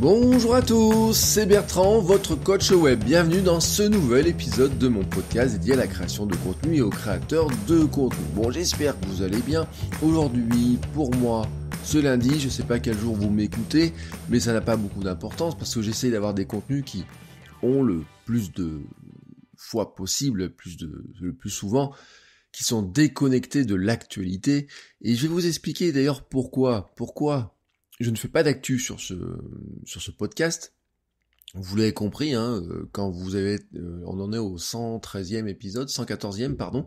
Bonjour à tous, c'est Bertrand, votre coach web. Bienvenue dans ce nouvel épisode de mon podcast dédié à la création de contenu et aux créateurs de contenu. Bon, j'espère que vous allez bien. Aujourd'hui, pour moi, ce lundi, je ne sais pas quel jour vous m'écoutez, mais ça n'a pas beaucoup d'importance parce que j'essaie d'avoir des contenus qui ont le plus de fois possible, plus de, le plus souvent, qui sont déconnectés de l'actualité. Et je vais vous expliquer d'ailleurs pourquoi. Pourquoi je ne fais pas d'actu sur ce, sur ce podcast. Vous l'avez compris, hein, euh, quand vous avez, euh, on en est au 113e épisode, 114e, pardon.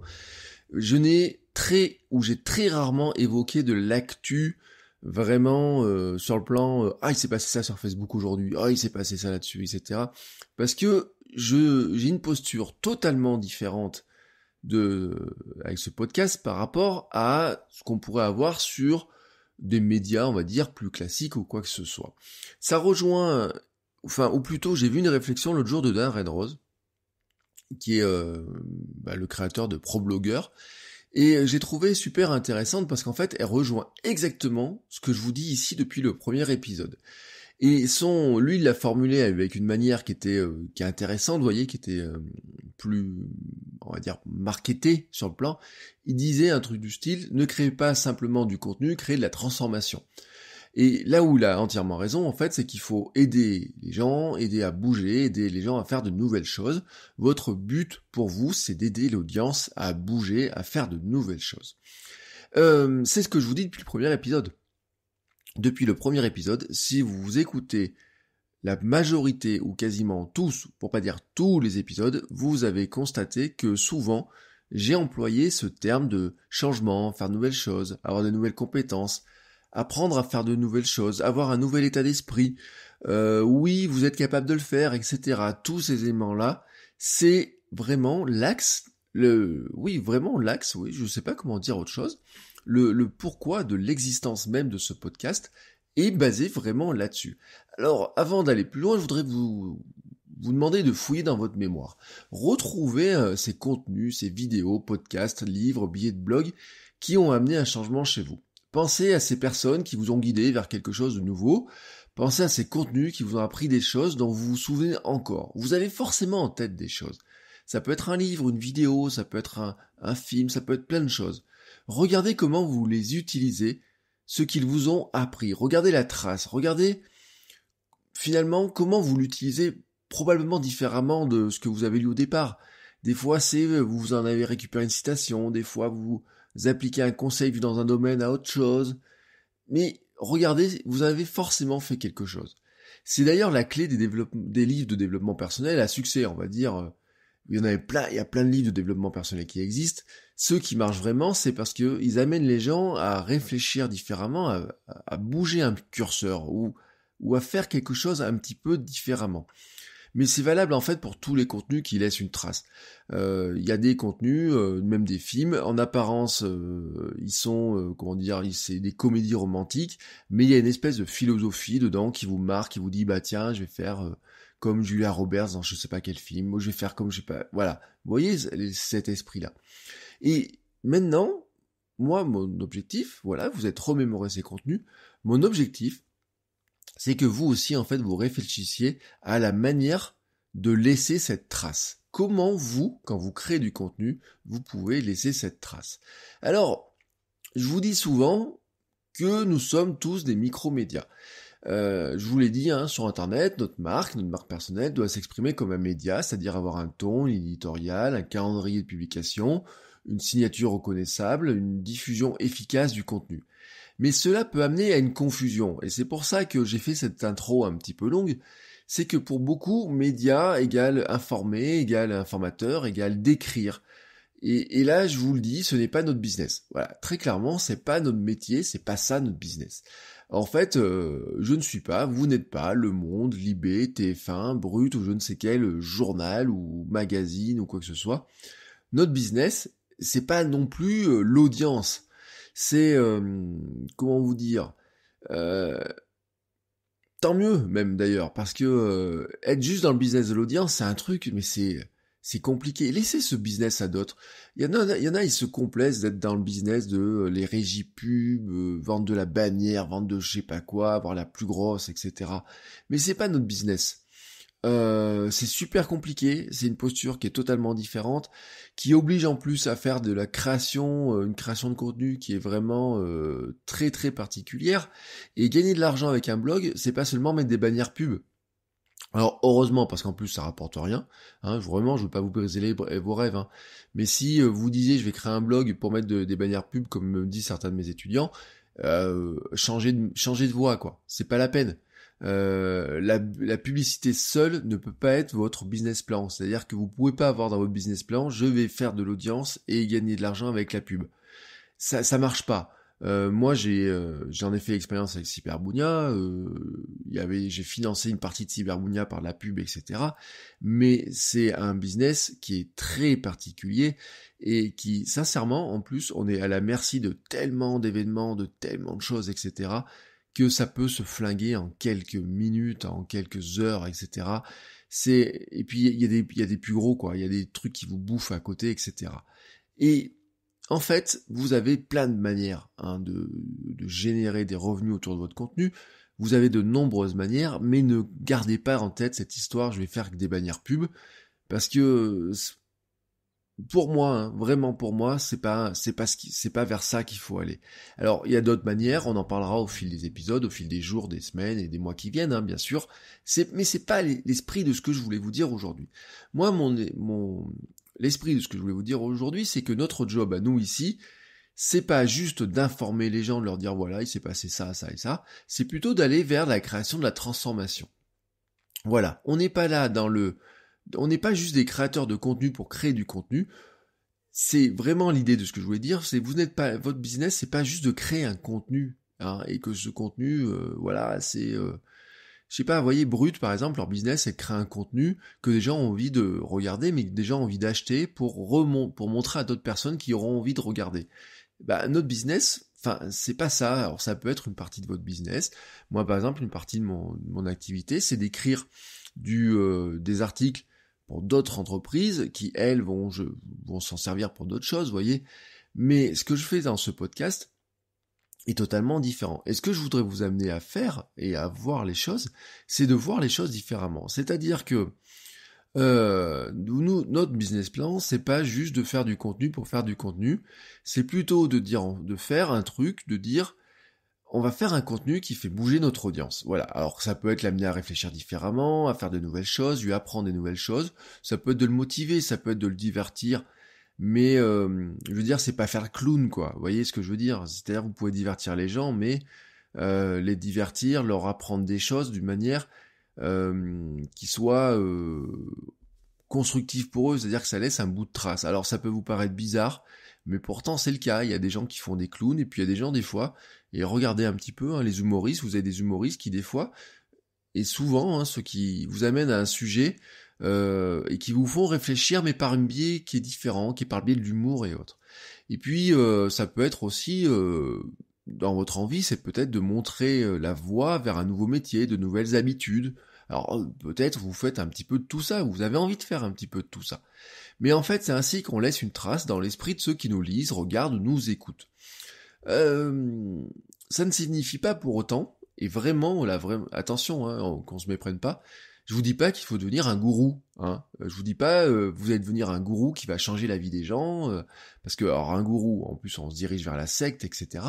Je n'ai très, ou j'ai très rarement évoqué de l'actu vraiment euh, sur le plan ah il s'est passé ça sur Facebook aujourd'hui ah il s'est passé ça là-dessus etc parce que je j'ai une posture totalement différente de avec ce podcast par rapport à ce qu'on pourrait avoir sur des médias, on va dire, plus classiques ou quoi que ce soit. Ça rejoint, euh, enfin, ou plutôt, j'ai vu une réflexion l'autre jour de Dan Rose, qui est euh, bah, le créateur de ProBlogger, et euh, j'ai trouvé super intéressante parce qu'en fait, elle rejoint exactement ce que je vous dis ici depuis le premier épisode. Et son, lui, il l'a formulé avec une manière qui était euh, qui est intéressante, vous voyez, qui était euh, plus, on va dire, marketée sur le plan. Il disait un truc du style ne créez pas simplement du contenu, créez de la transformation. Et là où il a entièrement raison, en fait, c'est qu'il faut aider les gens, aider à bouger, aider les gens à faire de nouvelles choses. Votre but pour vous, c'est d'aider l'audience à bouger, à faire de nouvelles choses. Euh, c'est ce que je vous dis depuis le premier épisode depuis le premier épisode, si vous écoutez la majorité ou quasiment tous, pour pas dire tous les épisodes, vous avez constaté que souvent j'ai employé ce terme de changement, faire de nouvelles choses, avoir de nouvelles compétences, apprendre à faire de nouvelles choses, avoir un nouvel état d'esprit, euh, oui, vous êtes capable de le faire, etc. Tous ces éléments-là, c'est vraiment l'axe, le, oui, vraiment l'axe, oui, je sais pas comment dire autre chose, le, pourquoi de l'existence même de ce podcast est basé vraiment là-dessus. Alors, avant d'aller plus loin, je voudrais vous vous demander de fouiller dans votre mémoire. Retrouvez euh, ces contenus, ces vidéos, podcasts, livres, billets de blog qui ont amené un changement chez vous. Pensez à ces personnes qui vous ont guidé vers quelque chose de nouveau. Pensez à ces contenus qui vous ont appris des choses dont vous vous souvenez encore. Vous avez forcément en tête des choses. Ça peut être un livre, une vidéo, ça peut être un, un film, ça peut être plein de choses. Regardez comment vous les utilisez, ce qu'ils vous ont appris. Regardez la trace. Regardez finalement comment vous l'utilisez probablement différemment de ce que vous avez lu au départ. Des fois, c'est euh, vous en avez récupéré une citation, des fois vous appliquez un conseil vu dans un domaine à autre chose. Mais regardez, vous avez forcément fait quelque chose. C'est d'ailleurs la clé des, des, livres de développement personnel à succès, on va dire, euh, il y en avait plein, il y a plein de livres de développement personnel qui existent. Ceux qui marchent vraiment, c'est parce que ils amènent les gens à réfléchir différemment, à, bouger un curseur ou, ou à faire quelque chose un petit peu différemment mais c'est valable en fait pour tous les contenus qui laissent une trace. Euh, il y a des contenus, euh, même des films, en apparence euh, ils sont, comment dire, c'est des comédies romantiques, mais il y a une espèce de philosophie dedans qui vous marque, qui vous dit bah tiens je vais faire comme Julia Roberts dans je sais pas quel film, moi je vais faire comme je sais pas, voilà. Vous voyez cet esprit là. Et maintenant, moi mon objectif, voilà, vous êtes remémoré ces contenus. Mon objectif, c'est que vous aussi, en fait, vous réfléchissiez à la manière de laisser cette trace. Comment vous, quand vous créez du contenu, vous pouvez laisser cette trace. Alors, je vous dis souvent que nous sommes tous des micro-médias. Euh, je vous l'ai dit, hein, sur Internet, notre marque, notre marque personnelle doit s'exprimer comme un média, c'est-à-dire avoir un ton, une éditorial, un calendrier de publication, une signature reconnaissable, une diffusion efficace du contenu. Mais cela peut amener à une confusion, et c'est pour ça que j'ai fait cette intro un petit peu longue, c'est que pour beaucoup, médias égale informer, égale informateur, égale décrire. Et, là, je vous le dis, ce n'est pas notre business. Voilà, très clairement, c'est pas notre métier, c'est pas ça notre business. En fait, euh, je ne suis pas, vous n'êtes pas, Le Monde, Libé, TF1, Brut ou je ne sais quel journal ou magazine ou quoi que ce soit. Notre business, c'est pas non plus euh, l'audience c'est comment vous dire Tant mieux même d'ailleurs, parce que être juste dans le business de l'audience, c'est un truc, mais c'est c'est compliqué. Laissez ce business à d'autres. Il y en a, il ils se complaisent d'être dans le business de les régies pubs, vendre de la bannière, vendre de je sais pas quoi, avoir la plus grosse, etc. Mais c'est pas notre business. Euh, c'est super compliqué, c'est une posture qui est totalement différente, qui oblige en plus à faire de la création, euh, une création de contenu qui est vraiment euh, très très particulière. Et gagner de l'argent avec un blog, c'est pas seulement mettre des bannières pub. Alors heureusement, parce qu'en plus ça rapporte rien. Hein, vraiment, je veux pas vous briser les, vos rêves. Hein. Mais si vous disiez je vais créer un blog pour mettre des bannières pub, comme me disent certains de mes étudiants, euh, changer de changer de voix quoi. C'est pas la peine. Euh, la, publicité seule ne peut pas être votre business plan. C'est-à-dire que vous pouvez pas avoir dans votre business plan, je vais faire de l'audience et gagner de l'argent avec la pub. Ça, ça marche pas. Euh, moi, j'ai, euh, j'en ai fait l'expérience avec Cyberbunia. Euh, y avait, j'ai financé une partie de Cyberbunia par la pub, etc. Mais c'est un business qui est très particulier et qui, sincèrement, en plus, on est à la merci de tellement d'événements, de tellement de choses, etc que ça peut se flinguer en quelques minutes, en quelques heures, etc. C'est et puis il y, a des, plus gros quoi, il y a des trucs qui vous bouffent à côté, etc. Et en fait, vous avez plein de manières hein, de, de générer des revenus autour de votre contenu. Vous avez de nombreuses manières, mais ne gardez pas en tête cette histoire. Je vais faire que des bannières pub parce que pour moi, hein, vraiment pour moi, c'est pas c'est pas c'est pas vers ça qu'il faut aller. Alors il y a d'autres manières, on en parlera au fil des épisodes, au fil des jours, des semaines et des mois qui viennent, hein, bien sûr. C'est mais c'est pas l'esprit de ce que je voulais vous dire aujourd'hui. Moi, mon mon l'esprit de ce que je voulais vous dire aujourd'hui, c'est que notre job à nous ici, c'est pas juste d'informer les gens, de leur dire voilà il s'est passé ça, ça et ça. C'est plutôt d'aller vers la création de la transformation. Voilà, on n'est pas là dans le on n'est pas juste des créateurs de contenu pour créer du contenu. C'est vraiment l'idée de ce que je voulais dire, c'est vous n'êtes pas votre business, c'est pas juste de créer un contenu hein, et que ce contenu, euh, voilà, c'est, euh, je sais pas, vous voyez Brut par exemple, leur business, c'est créer un contenu que des gens ont envie de regarder, mais que des gens ont envie d'acheter pour pour montrer à d'autres personnes qui auront envie de regarder. Bah, notre business, Enfin, c'est pas ça. Alors, ça peut être une partie de votre business. Moi, par exemple, une partie de mon, activité, c'est d'écrire du, euh, des articles pour d'autres entreprises qui, elles, vont, je, vont s'en servir pour d'autres choses, voyez. Mais ce que je fais dans ce podcast est totalement différent. Et ce que je voudrais vous amener à faire et à voir les choses, c'est de voir les choses différemment. C'est-à-dire que euh, nous, notre business plan, c'est pas juste de faire du contenu pour faire du contenu, c'est plutôt de dire, de faire un truc, de dire, on va faire un contenu qui fait bouger notre audience. Voilà. Alors ça peut être l'amener à réfléchir différemment, à faire de nouvelles choses, lui apprendre des nouvelles choses. Ça peut être de le motiver, ça peut être de le divertir. Mais euh, je veux dire, c'est pas faire clown, quoi. Vous voyez ce que je veux dire C'est-à-dire, vous pouvez divertir les gens, mais euh, les divertir, leur apprendre des choses d'une manière euh, qui soit constructive pour eux. C'est-à-dire que ça laisse un bout de trace. Alors ça peut vous paraître bizarre, mais pourtant c'est le cas. Il y a des gens qui font des clowns et puis il y a des gens des fois. Et regardez un petit peu hein, les humoristes. Vous avez des humoristes qui des fois et souvent hein, ceux qui vous amènent à un sujet euh, et qui vous font réfléchir, mais par un biais qui est différent, qui est par le biais de l'humour et autres. Et puis euh, ça peut être aussi euh, dans votre envie, c'est peut-être de montrer la voie vers un nouveau métier, de nouvelles habitudes. Alors peut-être vous faites un petit peu de tout ça, vous avez envie de faire un petit peu de tout ça mais en fait c'est ainsi qu'on laisse une trace dans l'esprit de ceux qui nous lisent, regardent nous écoutent. Euh, ça ne signifie pas pour autant, et vraiment, attention, hein, qu'on se méprenne pas, je vous dis pas qu'il faut devenir un gourou. Hein. Euh, je vous dis pas, euh, vous allez devenir un gourou qui va changer la vie des gens, parce que alors un gourou, en plus, on se dirige vers la secte, etc.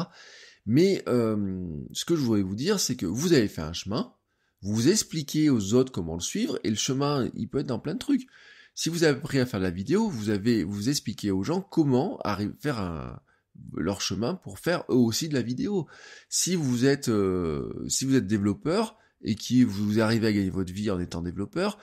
Mais ce que je voulais vous dire, c'est que vous avez fait un chemin, vous expliquez aux autres comment le suivre, et le chemin, il peut être dans plein de trucs. Si vous avez appris à faire de la vidéo, vous avez vous expliquer aux gens comment faire leur chemin pour faire eux aussi de la vidéo. Si vous êtes euh, si vous êtes développeur et qui vous arrivez à gagner votre vie en étant développeur,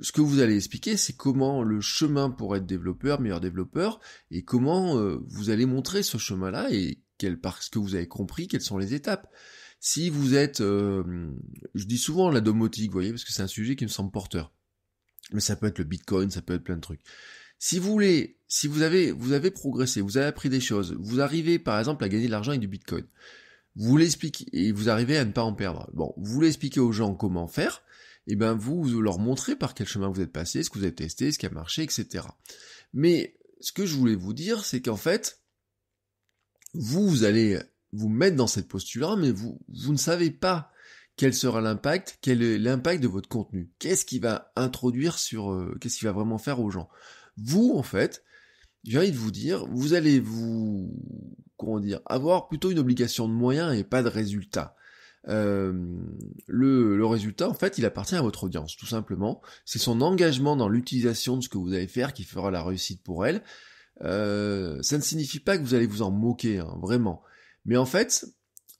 ce que vous allez expliquer, c'est comment le chemin pour être développeur, meilleur développeur, et comment euh, vous allez montrer ce chemin-là et quel, parce que vous avez compris quelles sont les étapes. Si vous êtes, euh, je dis souvent la domotique, vous voyez, parce que c'est un sujet qui me semble porteur. Mais ça peut être le Bitcoin, ça peut être plein de trucs. Si vous voulez, si vous avez, vous avez progressé, vous avez appris des choses, vous arrivez par exemple à gagner de l'argent avec du Bitcoin, vous l'expliquez et vous arrivez à ne pas en perdre. Bon, vous voulez expliquer aux gens comment faire, et eh ben vous leur montrez par quel chemin vous êtes passé, ce que vous avez testé, ce qui a marché, etc. Mais ce que je voulais vous dire, c'est qu'en fait, vous, vous allez vous mettre dans cette posture-là, mais vous, vous ne savez pas quel sera l'impact, quel est l'impact de votre contenu, qu'est-ce qui va introduire sur, euh, qu'est-ce qui va vraiment faire aux gens. Vous, en fait, j'ai envie de vous dire, vous allez vous, comment dire, avoir plutôt une obligation de moyens et pas de résultat. Euh, le, le, résultat, en fait, il appartient à votre audience, tout simplement. C'est son engagement dans l'utilisation de ce que vous allez faire qui fera la réussite pour elle. Euh, ça ne signifie pas que vous allez vous en moquer, hein, vraiment. Mais en fait,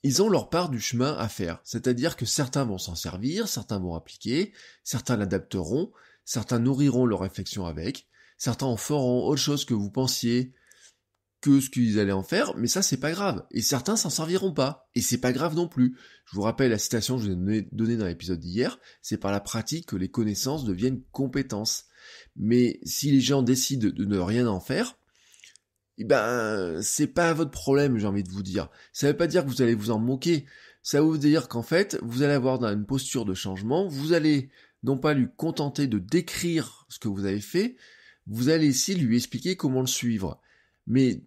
ils ont leur part du chemin à faire. C'est-à-dire que certains vont s'en servir, certains vont appliquer, certains l'adapteront, certains nourriront leur réflexion avec, certains en feront autre chose que vous pensiez que ce qu'ils allaient en faire, mais ça c'est pas grave. Et certains s'en serviront pas. Et c'est pas grave non plus. Je vous rappelle la citation que je vous ai donnée dans l'épisode d'hier, c'est par la pratique que les connaissances deviennent compétences. Mais si les gens décident de ne rien en faire, eh ben, c'est pas votre problème, j'ai envie de vous dire. Ça veut pas dire que vous allez vous en moquer. Ça veut dire qu'en fait, vous allez avoir une posture de changement, vous allez non pas lui contenter de décrire ce que vous avez fait, vous allez ici lui expliquer comment le suivre. Mais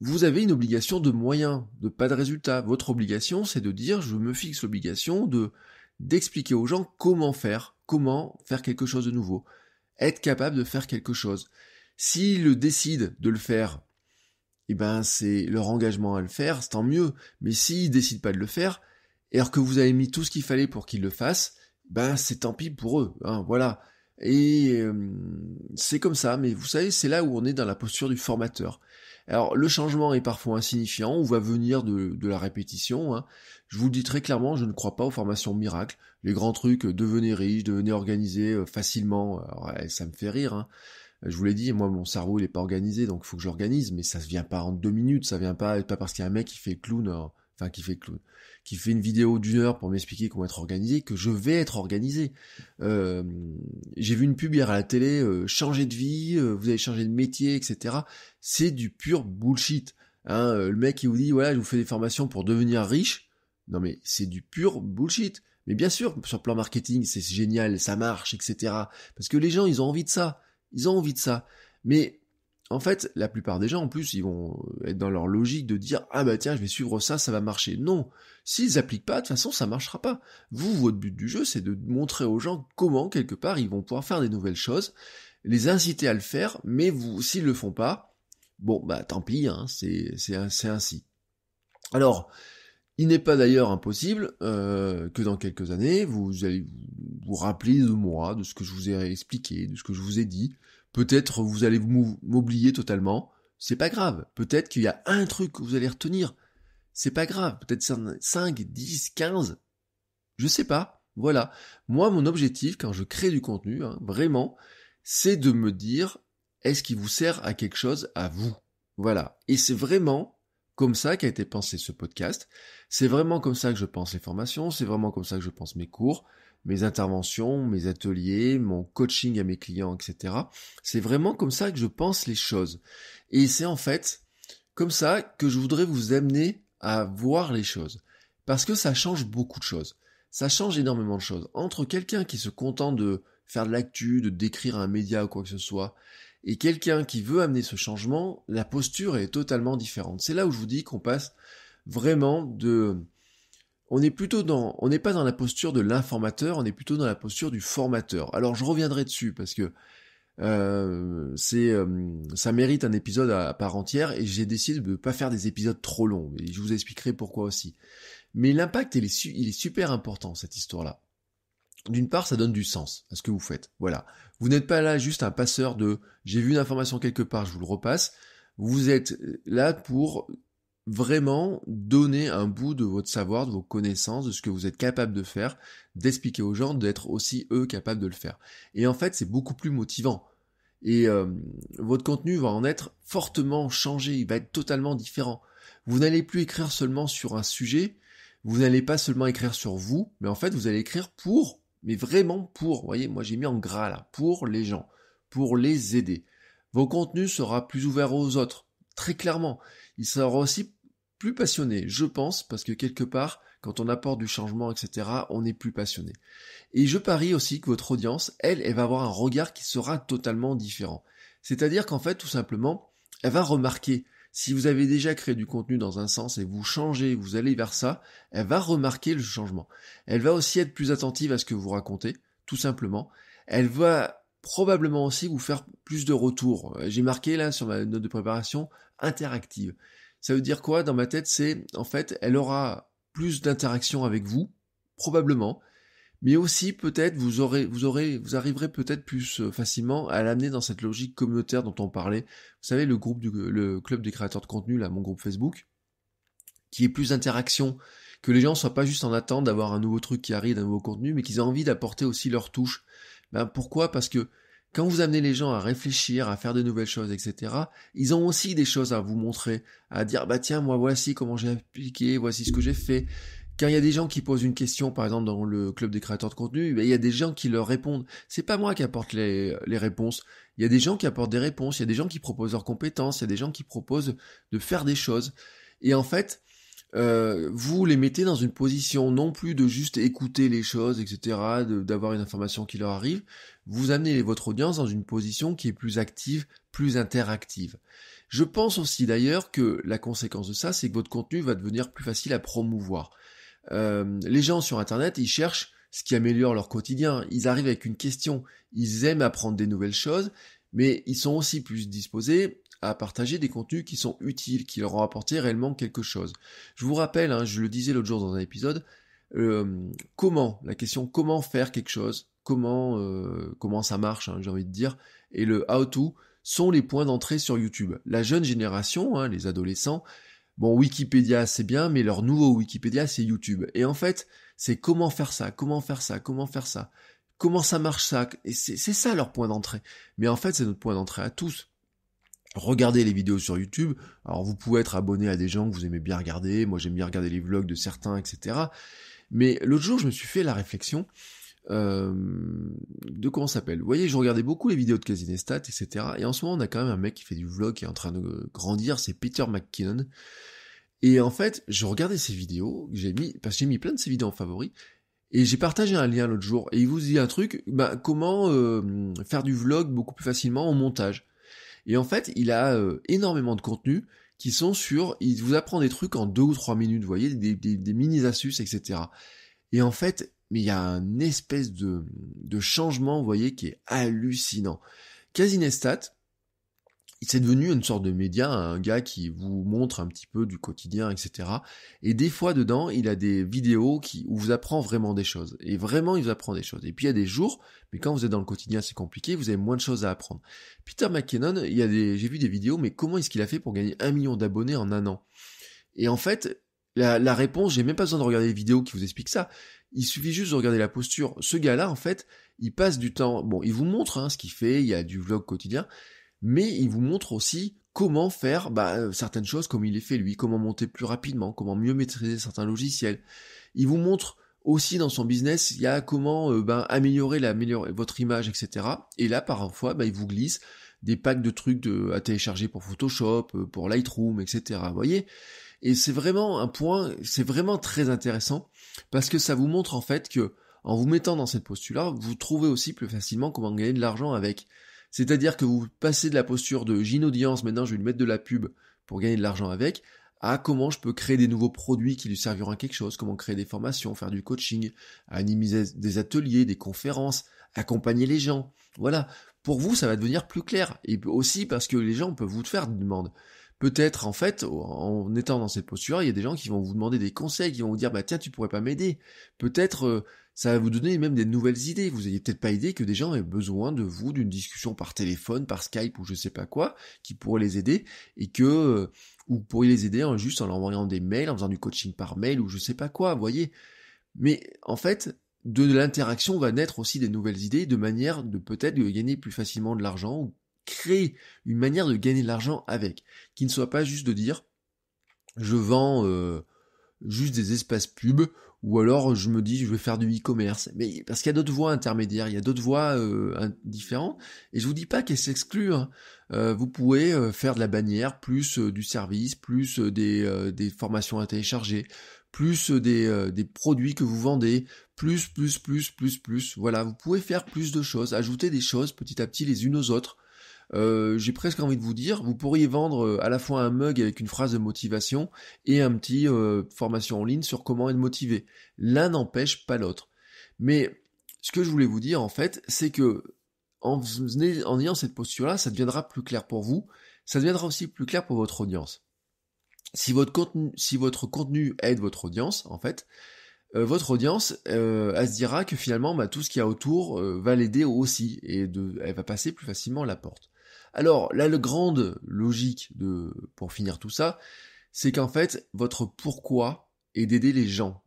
vous avez une obligation de moyens, de pas de résultat. Votre obligation, c'est de dire, je me fixe l'obligation de d'expliquer aux gens comment faire, comment faire quelque chose de nouveau, être capable de faire quelque chose. S'il décide de le faire eh ben c'est leur engagement à le faire, c'est tant mieux. Mais s'ils décident pas de le faire, alors que vous avez mis tout ce qu'il fallait pour qu'ils le fassent, eh ben c'est tant pis pour eux. Hein, voilà. Et c'est comme ça, mais vous savez, c'est là où on est dans la posture du formateur. Alors le changement est parfois insignifiant, on va venir de, la répétition. Hein. Je vous le dis très clairement, je ne crois pas aux formations miracles. Les grands trucs, euh, devenez riches, devenez organisé euh, facilement, euh, ça me fait rire. Hein je vous l'ai dit, moi, mon cerveau, il est pas organisé, donc il faut que j'organise, mais ça ne vient pas en deux minutes, ça vient pas, pas parce qu'il y a un mec qui fait clown, hein. enfin, qui fait clown, qui fait une vidéo d'une heure pour m'expliquer comment être organisé, que je vais être organisé. j'ai vu une pub hier à la télé, euh, changer de vie, euh, vous allez changer de métier, etc. C'est du pur bullshit. Hein. Euh, le mec, il vous dit, voilà, je vous fais des formations pour devenir riche. Non, mais c'est du pur bullshit. Mais bien sûr, sur le plan marketing, c'est génial, ça marche, etc. Parce que les gens, ils ont envie de ça. Ils ont envie de ça. Mais en fait, la plupart des gens, en plus, ils vont être dans leur logique de dire ah bah tiens, je vais suivre ça, ça va marcher. Non, s'ils n'appliquent pas, de toute façon, ça marchera pas. Vous, votre but du jeu, c'est de montrer aux gens comment quelque part ils vont pouvoir faire des nouvelles choses, les inciter à le faire. Mais vous, s'ils le font pas, bon bah tant pis, hein, c'est c'est ainsi. Alors, il n'est pas d'ailleurs impossible euh, que dans quelques années, vous allez vous rappeler de moi, de ce que je vous ai expliqué, de ce que je vous ai dit. Peut-être vous allez m'oublier totalement. C'est pas grave. Peut-être qu'il y a un truc que vous allez retenir. C'est pas grave. Peut-être 5, 10, 15. Je sais pas. Voilà. Moi, mon objectif quand je crée du contenu, hein, vraiment, c'est de me dire, est-ce qu'il vous sert à quelque chose à vous? Voilà. Et c'est vraiment comme ça qu'a été pensé ce podcast. C'est vraiment comme ça que je pense les formations, c'est vraiment comme ça que je pense mes cours, mes interventions, mes ateliers, mon coaching à mes clients, etc. C'est vraiment comme ça que je pense les choses. Et c'est en fait comme ça que je voudrais vous amener à voir les choses. Parce que ça change beaucoup de choses. Ça change énormément de choses. Entre quelqu'un qui se contente de faire de l'actu, de décrire un média ou quoi que ce soit, et quelqu'un qui veut amener ce changement, la posture est totalement différente. C'est là où je vous dis qu'on passe vraiment de... On est plutôt dans, on n'est pas dans la posture de l'informateur, on est plutôt dans la posture du formateur. Alors je reviendrai dessus parce que euh, c'est, euh, ça mérite un épisode à, part entière et j'ai décidé de ne pas faire des épisodes trop longs. Et je vous expliquerai pourquoi aussi. Mais l'impact, il est super important cette histoire-là d'une part, ça donne du sens à ce que vous faites. Voilà. Vous n'êtes pas là juste un passeur de j'ai vu une information quelque part, je vous le repasse. Vous êtes là pour vraiment donner un bout de votre savoir, de vos connaissances, de ce que vous êtes capable de faire, d'expliquer aux gens, d'être aussi eux capables de le faire. Et en fait, c'est beaucoup plus motivant. Et euh, votre contenu va en être fortement changé, il va être totalement différent. Vous n'allez plus écrire seulement sur un sujet, vous n'allez pas seulement écrire sur vous, mais en fait, vous allez écrire pour mais vraiment pour, vous voyez, moi j'ai mis en gras là, pour les gens, pour les aider. Vos contenus sera plus ouvert aux autres, très clairement. Ils seront aussi plus passionnés, je pense, parce que quelque part, quand on apporte du changement, etc., on est plus passionné. Et je parie aussi que votre audience, elle, elle va avoir un regard qui sera totalement différent. C'est-à-dire qu'en fait, tout simplement, elle va remarquer si vous avez déjà créé du contenu dans un sens et vous changez, vous allez vers ça, elle va remarquer le changement. Elle va aussi être plus attentive à ce que vous racontez, tout simplement. Elle va probablement aussi vous faire plus de retours. J'ai marqué là sur ma note de préparation interactive. Ça veut dire quoi dans ma tête C'est en fait, elle aura plus d'interaction avec vous, probablement, mais aussi peut-être vous aurez, vous aurez, vous arriverez peut-être plus euh, facilement à l'amener dans cette logique communautaire dont on parlait. Vous savez, le groupe du, le club des créateurs de contenu, là, mon groupe Facebook, qui est plus interaction, que les gens soient pas juste en attente d'avoir un nouveau truc qui arrive, un nouveau contenu, mais qu'ils aient envie d'apporter aussi leur touche. Ben pourquoi Parce que quand vous amenez les gens à réfléchir, à faire de nouvelles choses, etc., ils ont aussi des choses à vous montrer, à dire bah tiens moi voici comment j'ai appliqué, voici ce que j'ai fait. Quand il y a des gens qui posent une question, par exemple dans le club des créateurs de contenu, ben, il y a des gens qui leur répondent. C'est pas moi qui apporte les, réponses. Il y a des gens qui apportent des réponses. Il y a des gens qui proposent leurs compétences. Il y a des gens qui proposent de faire des choses. Et en fait, euh, vous les mettez dans une position non plus de juste écouter les choses, etc., d'avoir une information qui leur arrive, vous amenez votre audience dans une position qui est plus active, plus interactive. Je pense aussi d'ailleurs que la conséquence de ça, c'est que votre contenu va devenir plus facile à promouvoir. Euh, les gens sur Internet, ils cherchent ce qui améliore leur quotidien. Ils arrivent avec une question, ils aiment apprendre des nouvelles choses, mais ils sont aussi plus disposés à partager des contenus qui sont utiles, qui leur ont apporté réellement quelque chose. Je vous rappelle, hein, je le disais l'autre jour dans un épisode, euh, comment, la question comment faire quelque chose, comment, euh, comment ça marche, hein, j'ai envie de dire, et le how to sont les points d'entrée sur YouTube. La jeune génération, hein, les adolescents, bon, Wikipédia, c'est bien, mais leur nouveau Wikipédia, c'est YouTube. Et en fait, c'est comment faire ça, comment faire ça, comment faire ça, comment ça marche ça. Et c'est ça leur point d'entrée. Mais en fait, c'est notre point d'entrée à tous. Regardez les vidéos sur YouTube. Alors, vous pouvez être abonné à des gens que vous aimez bien regarder. Moi, j'aime bien regarder les vlogs de certains, etc. Mais l'autre jour, je me suis fait la réflexion. Euh, de comment s'appelle. Vous voyez, je regardais beaucoup les vidéos de Casinestat, etc. Et en ce moment, on a quand même un mec qui fait du vlog, qui est en train de grandir, c'est Peter McKinnon. Et en fait, je regardais ses vidéos, j'ai mis, parce que j'ai mis plein de ses vidéos en favoris. et j'ai partagé un lien l'autre jour, et il vous dit un truc, bah, comment euh, faire du vlog beaucoup plus facilement en montage. Et en fait, il a euh, énormément de contenu qui sont sur, il vous apprend des trucs en deux ou trois minutes, vous voyez, des, des, des mini astuces, etc. Et en fait, mais il y a un espèce de, changement, vous voyez, qui est hallucinant. Casinestat, c'est devenu une sorte de média, un gars qui vous montre un petit peu du quotidien, etc. Et des fois dedans, il a des vidéos qui, où vous apprend vraiment des choses. Et vraiment, il vous apprend des choses. Et puis il y a des jours, mais quand vous êtes dans le quotidien, c'est compliqué, vous avez moins de choses à apprendre. Peter McKinnon, il y a des, j'ai vu des vidéos, mais comment est-ce qu'il a fait pour gagner un million d'abonnés en un an? Et en fait, la, la réponse, j'ai même pas besoin de regarder les vidéos qui vous expliquent ça. Il suffit juste de regarder la posture. Ce gars-là, en fait, il passe du temps. Bon, il vous montre hein, ce qu'il fait. Il y a du vlog quotidien, mais il vous montre aussi comment faire bah, euh, certaines choses comme il les fait lui, comment monter plus rapidement, comment mieux maîtriser certains logiciels. Il vous montre aussi dans son business, il y a comment euh, ben, améliorer, votre image, etc. Et là, parfois, ben, il vous glisse des packs de trucs de, à télécharger pour Photoshop, euh, pour Lightroom, etc. Vous voyez et c'est vraiment un point, c'est vraiment très intéressant parce que ça vous montre en fait que en vous mettant dans cette posture-là, vous trouvez aussi plus facilement comment gagner de l'argent avec. C'est-à-dire que vous passez de la posture de j'ai une audience, maintenant je vais lui mettre de la pub pour gagner de l'argent avec, à comment je peux créer des nouveaux produits qui lui serviront à quelque chose, comment créer des formations, faire du coaching, animer des ateliers, des conférences, accompagner les gens. Voilà. Pour vous, ça va devenir plus clair. Et aussi parce que les gens peuvent vous faire des demandes peut-être en fait, en étant dans cette posture, il y a des gens qui vont vous demander des conseils, qui vont vous dire bah tiens tu pourrais pas m'aider. Peut-être euh, ça va vous donner même des nouvelles idées. Vous n'ayez peut-être pas idée que des gens aient besoin de vous, d'une discussion par téléphone, par Skype ou je sais pas quoi, qui pourrait les aider et que euh, ou pourriez les aider en juste en leur envoyant des mails, en faisant du coaching par mail ou je sais pas quoi, voyez. Mais en fait, de l'interaction va naître aussi des nouvelles idées de manière de peut-être gagner plus facilement de l'argent ou créer une manière de gagner de l'argent avec, qui ne soit pas juste de dire je vends euh, juste des espaces pubs ou alors je me dis je vais faire du e-commerce. Mais parce qu'il y a d'autres voies intermédiaires, il y a d'autres voies euh, différentes. Et je vous dis pas qu'elles s'excluent. Hein. Euh, vous pouvez faire de la bannière, plus du service, plus des, formations à télécharger, plus des, produits que vous vendez, plus, plus, plus, plus, plus. Voilà, vous pouvez faire plus de choses, ajouter des choses petit à petit les unes aux autres. Euh, j'ai presque envie de vous dire, vous pourriez vendre euh, à la fois un mug avec une phrase de motivation et un petit euh, formation en ligne sur comment être motivé. L'un n'empêche pas l'autre. Mais ce que je voulais vous dire en fait, c'est que en, ayant cette posture-là, ça deviendra plus clair pour vous, ça deviendra aussi plus clair pour votre audience. Si votre contenu, aide votre audience, en fait, votre audience, elle se dira que finalement, bah, tout ce qu'il y a autour va l'aider aussi, et elle va passer plus facilement la porte. Alors, la grande logique de, pour finir tout ça, c'est qu'en fait, votre pourquoi est d'aider les gens.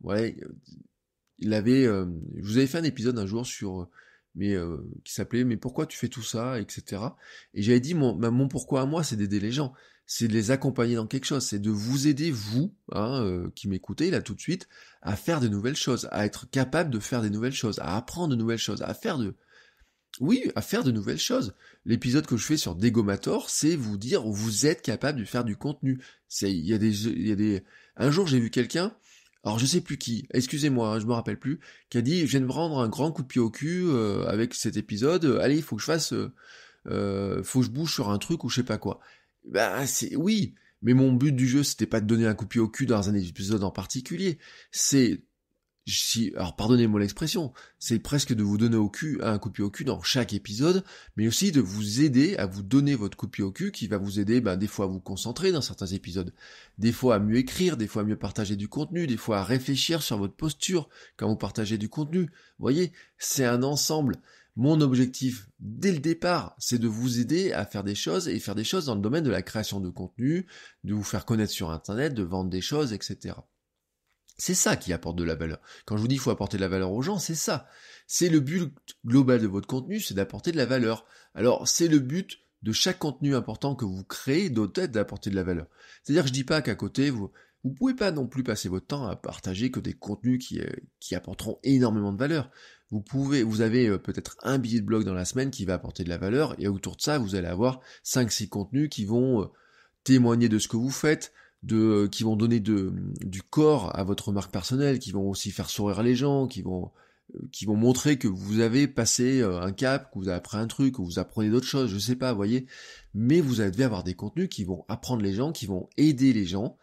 il avait, euh, je vous avais fait un épisode un jour sur, mais euh, qui s'appelait, mais pourquoi tu fais tout ça, etc. Et j'avais dit, mon, bah, mon pourquoi à moi, c'est d'aider les gens c'est de les accompagner dans quelque chose, c'est de vous aider, vous, hein, euh, qui m'écoutez là tout de suite, à faire de nouvelles choses, à être capable de faire des nouvelles choses, à apprendre de nouvelles choses, à faire de, oui, à faire de nouvelles choses. L'épisode que je fais sur Dégomator, c'est vous dire vous êtes capable de faire du contenu. C'est il y a des il y a des un jour j'ai vu quelqu'un, alors je sais plus qui, excusez-moi, hein, je me rappelle plus, qui a dit je viens de me rendre un grand coup de pied au cul euh, avec cet épisode, euh, allez, il faut que je fasse euh, euh, faut que je bouge sur un truc ou je sais pas quoi. Bah c'est oui, mais mon but du jeu c'était pas de donner un coup de pied au cul dans un épisode en particulier, c'est si, alors pardonnez-moi l'expression, c'est presque de vous donner au cul un coup de pied au cul dans chaque épisode, mais aussi de vous aider à vous donner votre coup de pied au cul qui va vous aider ben, des fois à vous concentrer dans certains épisodes, des fois à mieux écrire, des fois à mieux partager du contenu, des fois à réfléchir sur votre posture quand vous partagez du contenu. Vous voyez, c'est un ensemble. Mon objectif dès le départ, c'est de vous aider à faire des choses et faire des choses dans le domaine de la création de contenu, de vous faire connaître sur Internet, de vendre des choses, etc. C'est ça qui apporte de la valeur. Quand je vous dis qu'il faut apporter de la valeur aux gens, c'est ça. C'est le but global de votre contenu, c'est d'apporter de la valeur. Alors, c'est le but de chaque contenu important que vous créez doit être d'apporter de la valeur. C'est-à-dire que je dis pas qu'à côté, vous vous pouvez pas non plus passer votre temps à partager que des contenus qui, euh, apporteront énormément de valeur. Vous pouvez, vous avez euh, peut-être un billet de blog dans la semaine qui va apporter de la valeur et autour de ça, vous allez avoir 5-6 contenus qui vont euh, témoigner de ce que vous faites, de, euh, qui vont donner de, du corps à votre marque personnelle, qui vont aussi faire sourire les gens, qui vont, euh, qui vont montrer que vous avez passé euh, un cap, que vous avez appris un truc, que vous apprenez d'autres choses, je sais pas, voyez. Mais vous allez avoir des contenus qui vont apprendre les gens, qui vont aider les gens.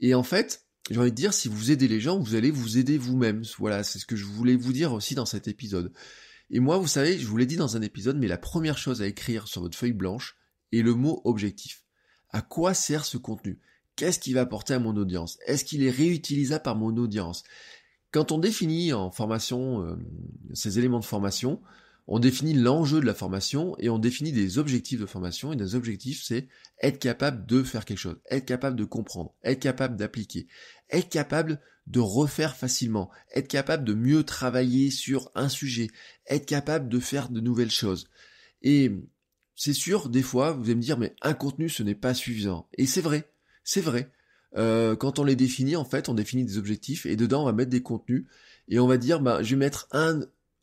Et en fait, j'ai envie de dire, si vous aidez les gens, vous allez vous aider vous-même. Voilà, c'est ce que je voulais vous dire aussi dans cet épisode. Et moi, vous savez, je vous l'ai dit dans un épisode, mais la première chose à écrire sur votre feuille blanche est le mot objectif. À quoi sert ce contenu Qu'est-ce qu'il va apporter à mon audience Est-ce qu'il est réutilisable par mon audience Quand on définit en formation euh, ces éléments de formation, on définit l'enjeu de la formation et on définit des objectifs de formation. Et des objectifs, c'est être capable de faire quelque chose, être capable de comprendre, être capable d'appliquer, être capable de refaire facilement, être capable de mieux travailler sur un sujet, être capable de faire de nouvelles choses. Et c'est sûr, des fois, vous allez me dire, mais un contenu, ce n'est pas suffisant. Et c'est vrai. C'est vrai. Euh, quand on les définit, en fait, on définit des objectifs et dedans, on va mettre des contenus et on va dire, bah, je vais mettre un,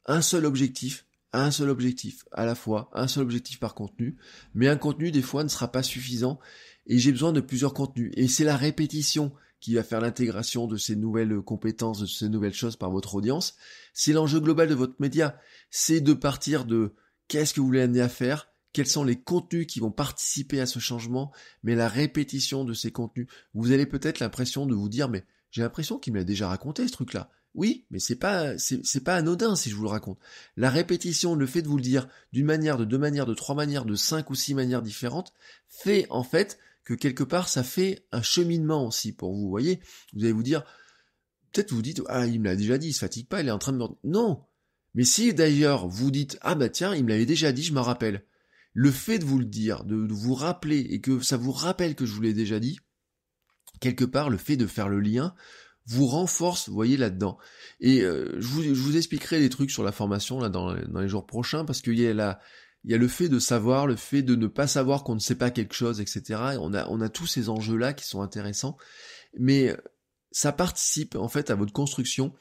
un seul objectif, un seul objectif à la fois, un seul objectif par contenu. Mais un contenu, des fois, ne sera pas suffisant et j'ai besoin de plusieurs contenus. Et c'est la répétition qui va faire l'intégration de ces nouvelles compétences, de ces nouvelles choses par votre audience. C'est l'enjeu global de votre média. C'est de partir de qu'est-ce que vous voulez amener à faire, quels sont les contenus qui vont participer à ce changement, mais la répétition de ces contenus. Vous avez peut-être l'impression de vous dire, mais j'ai l'impression qu'il me l'a déjà raconté ce truc-là. Oui, mais c'est pas c'est pas anodin si je vous le raconte. La répétition, le fait de vous le dire d'une manière, de deux manières, de trois manières, de cinq ou six manières différentes, fait en fait que quelque part ça fait un cheminement aussi pour vous. Voyez, vous allez vous dire peut-être vous dites ah il me l'a déjà dit, il se fatigue pas, il est en train de me non. Mais si d'ailleurs vous dites ah bah tiens il me l'avait déjà dit, je m'en rappelle le fait de vous le dire, de, vous rappeler et que ça vous rappelle que je vous l'ai déjà dit, quelque part, le fait de faire le lien, vous renforce, vous voyez là-dedans. Et euh, je, vous, je, vous, expliquerai des trucs sur la formation là dans, dans les jours prochains parce qu'il y a la, il y a le fait de savoir, le fait de ne pas savoir qu'on ne sait pas quelque chose, etc. on a on a tous ces enjeux là qui sont intéressants, mais euh, ça participe en fait à votre construction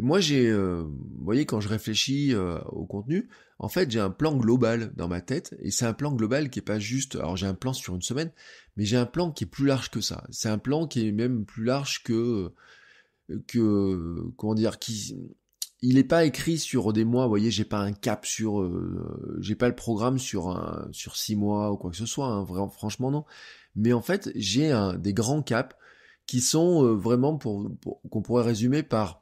moi, j'ai, euh, vous voyez, quand je réfléchis euh, au contenu, en fait, j'ai un plan global dans ma tête, et c'est un plan global qui est pas juste. Alors, j'ai un plan sur une semaine, mais j'ai un plan qui est plus large que ça. C'est un plan qui est même plus large que euh, que comment dire, qui il n'est pas écrit sur des mois. Vous voyez, j'ai pas un cap sur, je j'ai pas le programme sur un sur six mois ou quoi que ce soit. Hein, franchement, non. Mais en fait, j'ai des grands caps qui sont vraiment pour qu'on pourrait résumer par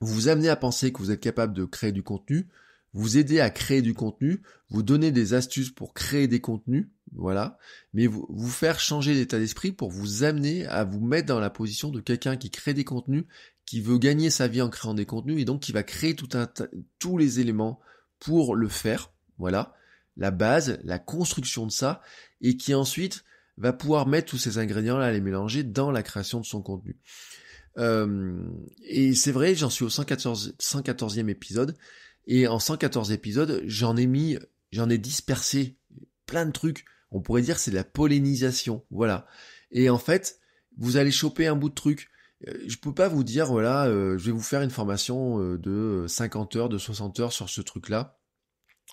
vous vous amenez à penser que vous êtes capable de créer du contenu, vous aider à créer du contenu, vous donner des astuces pour créer des contenus, voilà, mais vous, vous faire changer d'état d'esprit pour vous amener à vous mettre dans la position de quelqu'un qui crée des contenus, qui veut gagner sa vie en créant des contenus et donc qui va créer tout un tous les éléments pour le faire, voilà, la base, la construction de ça, et qui ensuite va pouvoir mettre tous ces ingrédients-là, les mélanger dans la création de son contenu. Euh, et c'est vrai, j'en suis au 114, 114e épisode. Et en 114 épisodes, j'en ai mis, j'en ai dispersé plein de trucs. On pourrait dire c'est de la pollinisation. Voilà. Et en fait, vous allez choper un bout de truc. Euh, je peux pas vous dire, voilà, euh, je vais vous faire une formation de 50 heures, de 60 heures sur ce truc-là.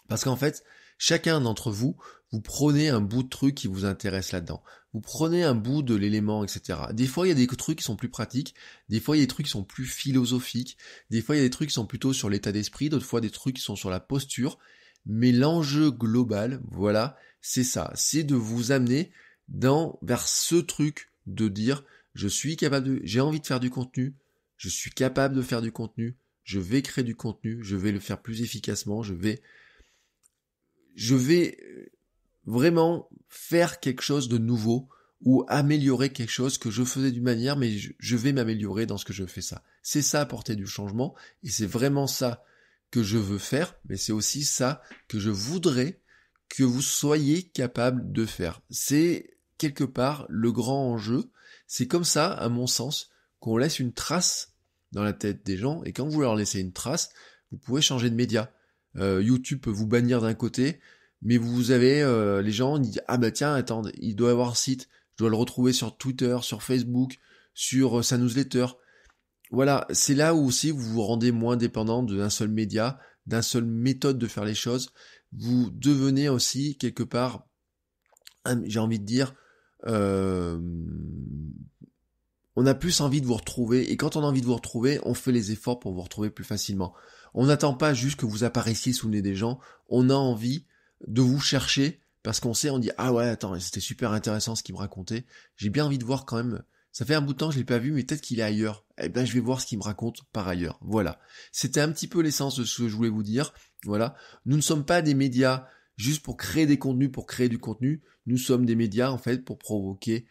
Parce qu'en fait, chacun d'entre vous, vous prenez un bout de truc qui vous intéresse là-dedans vous prenez un bout de l'élément, etc. Des fois, il y a des trucs qui sont plus pratiques, des fois, il y a des trucs qui sont plus philosophiques, des fois, il y a des trucs qui sont plutôt sur l'état d'esprit, d'autres fois, des trucs qui sont sur la posture. Mais l'enjeu global, voilà, c'est ça, c'est de vous amener dans, vers ce truc de dire, je suis capable de, j'ai envie de faire du contenu, je suis capable de faire du contenu, je vais créer du contenu, je vais le faire plus efficacement, je vais, je vais vraiment faire quelque chose de nouveau ou améliorer quelque chose que je faisais d'une manière, mais je vais m'améliorer dans ce que je fais ça. C'est ça apporter du changement, et c'est vraiment ça que je veux faire, mais c'est aussi ça que je voudrais que vous soyez capable de faire. C'est quelque part le grand enjeu. C'est comme ça, à mon sens, qu'on laisse une trace dans la tête des gens, et quand vous leur laissez une trace, vous pouvez changer de média. Euh, YouTube peut vous bannir d'un côté, mais vous avez euh, les gens disent ah bah tiens attends il doit avoir un site je dois le retrouver sur Twitter sur Facebook sur euh, sa newsletter voilà c'est là où aussi vous vous rendez moins dépendant d'un seul média d'un seule méthode de faire les choses vous devenez aussi quelque part j'ai envie de dire euh, on a plus envie de vous retrouver et quand on a envie de vous retrouver on fait les efforts pour vous retrouver plus facilement on n'attend pas juste que vous apparaissiez sous le nez des gens on a envie de vous chercher parce qu'on sait, on dit ah ouais attends c'était super intéressant ce qu'il me racontait. J'ai bien envie de voir quand même. Ça fait un bout de temps je l'ai pas vu mais peut-être qu'il est ailleurs. Eh ben je vais voir ce qu'il me raconte par ailleurs. Voilà. C'était un petit peu l'essence de ce que je voulais vous dire. Voilà. Nous ne sommes pas des médias juste pour créer des contenus pour créer du contenu. Nous sommes des médias en fait pour provoquer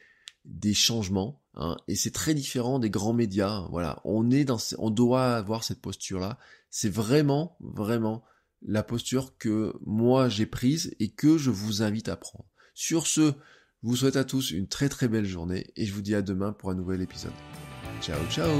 des changements. Hein. et c'est très différent des grands médias. Hein. Voilà, on est dans, on doit avoir cette posture-là. C'est vraiment, vraiment la posture que moi j'ai prise et que je vous invite à prendre. Sur ce, je vous souhaite à tous une très très belle journée et je vous dis à demain pour un nouvel épisode. Ciao ciao